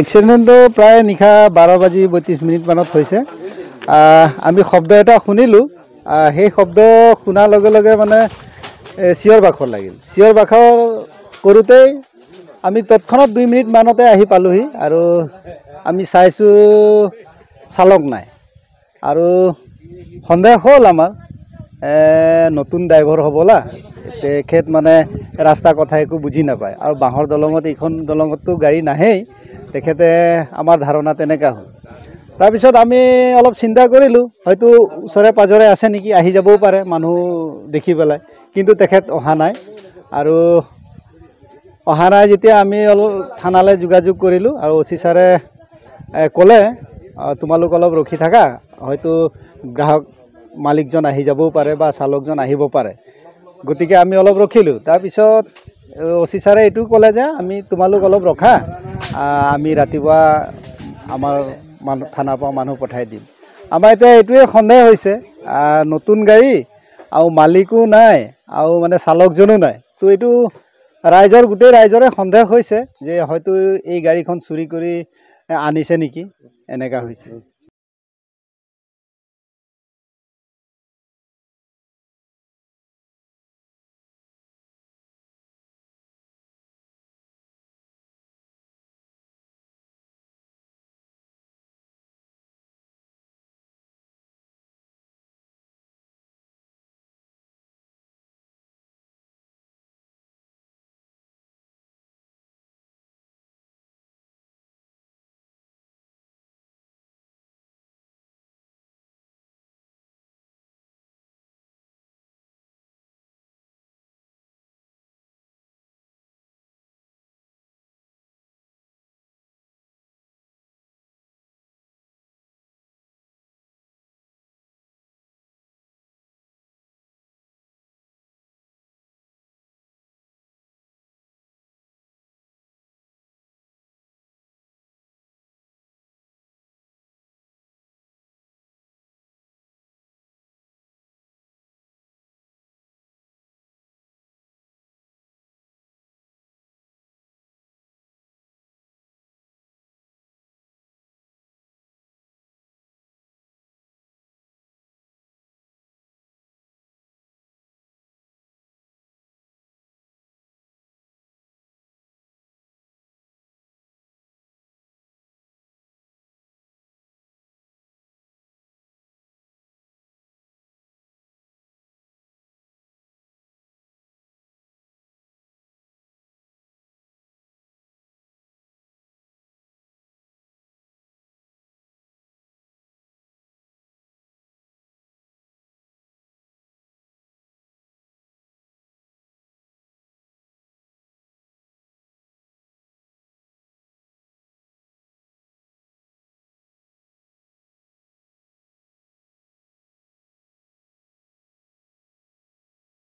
এক্সিডেণ্টটো প্ৰায় নিশা বাৰ বাজি বত্ৰিছ মিনিটমানত হৈছে আমি শব্দ এটা শুনিলোঁ সেই শব্দ শুনাৰ লগে লগে মানে চিঞৰ বাখৰ লাগিল চিঞৰ বাখৰ কৰোঁতেই আমি তৎক্ষণাত দুই মিনিটমানতে আহি পালোঁহি আৰু আমি চাইছোঁ চালক নাই আৰু সন্দেহ হ'ল আমাৰ নতুন ড্ৰাইভাৰ হ'বলা তেখেত মানে ৰাস্তা কথা একো বুজি নাপায় আৰু বাঁহৰ দলঙত এইখন দলঙততো গাড়ী নাহেই তেখেতে আমাৰ ধাৰণা তেনেকুৱা হ'ল তাৰপিছত আমি অলপ চিন্তা কৰিলোঁ হয়তো ওচৰে পাঁজৰে আছে নেকি আহি যাবও পাৰে মানুহ দেখি পেলাই কিন্তু তেখেত অহা নাই আৰু অহা নাই যেতিয়া আমি অলপ থানালৈ যোগাযোগ কৰিলোঁ আৰু অ' চি ছাৰে ক'লে তোমালোক অলপ ৰখি থাকা হয়তো গ্ৰাহক মালিকজন আহি যাবও পাৰে বা চালকজন আহিব পাৰে গতিকে আমি অলপ ৰখিলোঁ তাৰপিছত অচি ছাৰে এইটো ক'লে যে আমি তোমালোক অলপ ৰখা আমি ৰাতিপুৱা আমাৰ মানুহ থানাৰ পৰা মানুহ পঠাই দিম আমাৰ এতিয়া এইটোৱে সন্দেহ হৈছে নতুন গাড়ী আৰু মালিকো নাই আৰু মানে চালকজনো নাই তো এইটো ৰাইজৰ গোটেই ৰাইজৰে সন্দেহ হৈছে যে হয়তো এই গাড়ীখন চুৰি কৰি আনিছে নেকি এনেকুৱা হৈছে